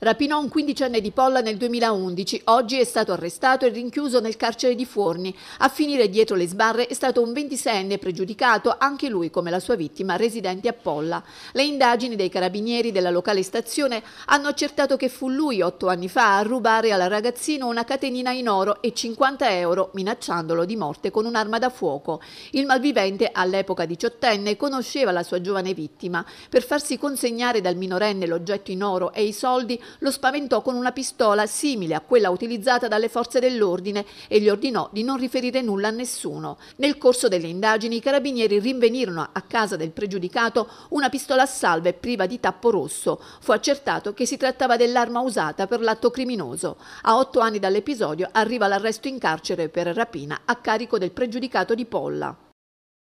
Rapinò un quindicenne di Polla nel 2011, oggi è stato arrestato e rinchiuso nel carcere di Fuorni. A finire dietro le sbarre è stato un 26enne pregiudicato, anche lui come la sua vittima, residente a Polla. Le indagini dei carabinieri della locale stazione hanno accertato che fu lui, otto anni fa, a rubare alla ragazzina una catenina in oro e 50 euro, minacciandolo di morte con un'arma da fuoco. Il malvivente, all'epoca diciottenne, conosceva la sua giovane vittima. Per farsi consegnare dal minorenne l'oggetto in oro e i soldi, lo spaventò con una pistola simile a quella utilizzata dalle forze dell'ordine e gli ordinò di non riferire nulla a nessuno. Nel corso delle indagini i carabinieri rinvenirono a casa del pregiudicato una pistola a salve priva di tappo rosso. Fu accertato che si trattava dell'arma usata per l'atto criminoso. A otto anni dall'episodio arriva l'arresto in carcere per rapina a carico del pregiudicato di Polla.